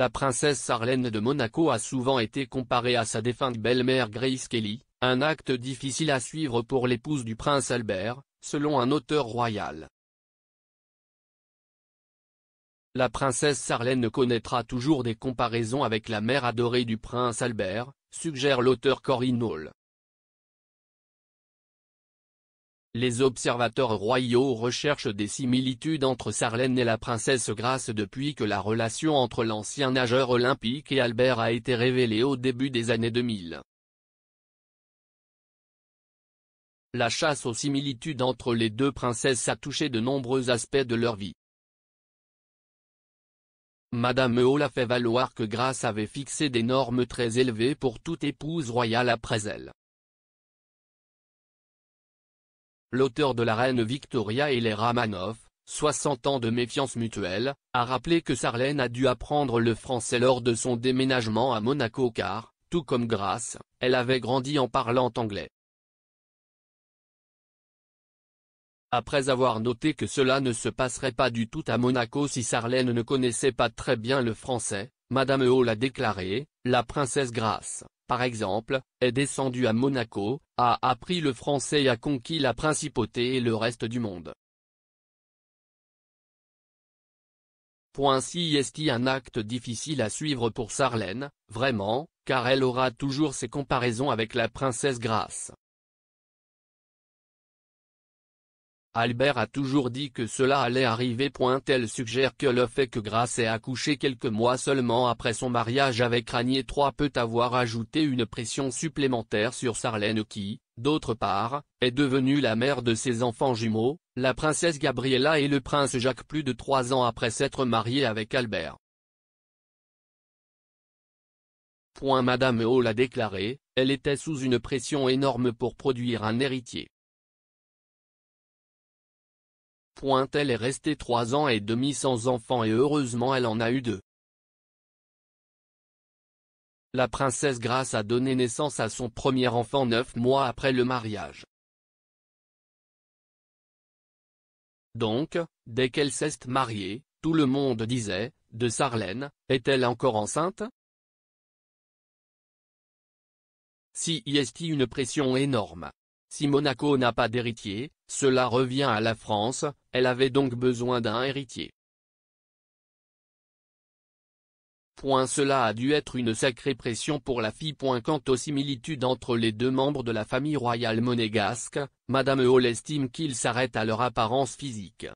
La princesse Sarlène de Monaco a souvent été comparée à sa défunte belle-mère Grace Kelly, un acte difficile à suivre pour l'épouse du prince Albert, selon un auteur royal. La princesse Sarlène connaîtra toujours des comparaisons avec la mère adorée du prince Albert, suggère l'auteur Corinne Hall. Les observateurs royaux recherchent des similitudes entre Sarlène et la princesse Grace depuis que la relation entre l'ancien nageur olympique et Albert a été révélée au début des années 2000. La chasse aux similitudes entre les deux princesses a touché de nombreux aspects de leur vie. Madame Hall a fait valoir que Grace avait fixé des normes très élevées pour toute épouse royale après elle. l'auteur de la reine Victoria et les Ramanov, 60 ans de méfiance mutuelle, a rappelé que Sarlène a dû apprendre le français lors de son déménagement à Monaco car, tout comme Grace, elle avait grandi en parlant anglais. Après avoir noté que cela ne se passerait pas du tout à Monaco si Sarlène ne connaissait pas très bien le français, Madame Hall a déclaré, la princesse Grace, par exemple, est descendu à Monaco, a appris le français et a conquis la principauté et le reste du monde. Point si est un acte difficile à suivre pour Sarlène, vraiment, car elle aura toujours ses comparaisons avec la princesse Grace. Albert a toujours dit que cela allait arriver. Elle suggère que le fait que Grace ait accouché quelques mois seulement après son mariage avec Ranier III peut avoir ajouté une pression supplémentaire sur Sarlène qui, d'autre part, est devenue la mère de ses enfants jumeaux, la princesse Gabriella et le prince Jacques plus de trois ans après s'être mariée avec Albert. Madame Hall a déclaré, elle était sous une pression énorme pour produire un héritier elle est restée trois ans et demi sans enfant et heureusement elle en a eu deux. La princesse Grace a donné naissance à son premier enfant neuf mois après le mariage. Donc, dès qu'elle s'est mariée, tout le monde disait, de Sarlène, est-elle encore enceinte Si y est une pression énorme. Si Monaco n'a pas d'héritier, cela revient à la France, elle avait donc besoin d'un héritier. Point cela a dû être une sacrée pression pour la fille. quant aux similitudes entre les deux membres de la famille royale monégasque, Madame Hall estime qu'ils s'arrêtent à leur apparence physique.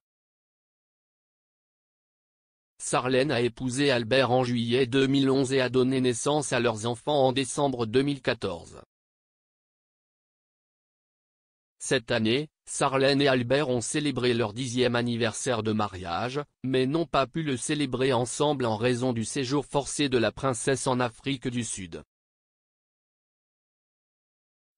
Sarlène a épousé Albert en juillet 2011 et a donné naissance à leurs enfants en décembre 2014. Cette année, Sarlène et Albert ont célébré leur dixième anniversaire de mariage, mais n'ont pas pu le célébrer ensemble en raison du séjour forcé de la princesse en Afrique du Sud.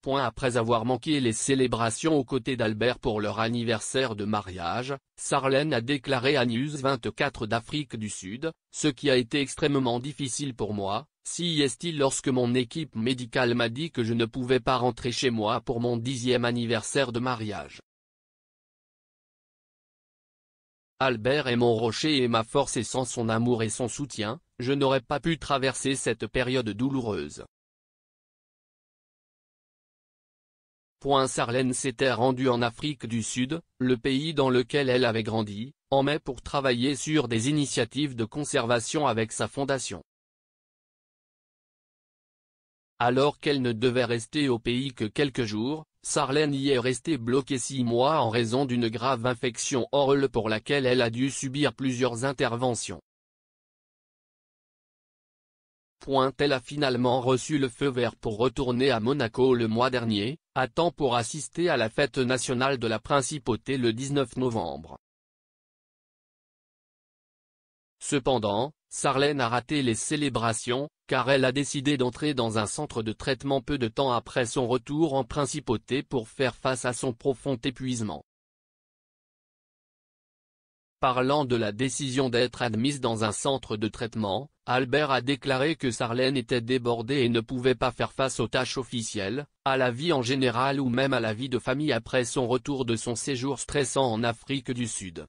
Point après avoir manqué les célébrations aux côtés d'Albert pour leur anniversaire de mariage, Sarlène a déclaré à News 24 d'Afrique du Sud, « Ce qui a été extrêmement difficile pour moi, si est-il lorsque mon équipe médicale m'a dit que je ne pouvais pas rentrer chez moi pour mon dixième anniversaire de mariage. Albert est mon rocher et ma force et sans son amour et son soutien, je n'aurais pas pu traverser cette période douloureuse. Point Sarlène s'était rendue en Afrique du Sud, le pays dans lequel elle avait grandi, en mai pour travailler sur des initiatives de conservation avec sa fondation. Alors qu'elle ne devait rester au pays que quelques jours, Sarlène y est restée bloquée six mois en raison d'une grave infection orale pour laquelle elle a dû subir plusieurs interventions. elle a finalement reçu le feu vert pour retourner à Monaco le mois dernier, à temps pour assister à la fête nationale de la Principauté le 19 novembre. Cependant, Sarlène a raté les célébrations, car elle a décidé d'entrer dans un centre de traitement peu de temps après son retour en principauté pour faire face à son profond épuisement. Parlant de la décision d'être admise dans un centre de traitement, Albert a déclaré que Sarlène était débordée et ne pouvait pas faire face aux tâches officielles, à la vie en général ou même à la vie de famille après son retour de son séjour stressant en Afrique du Sud.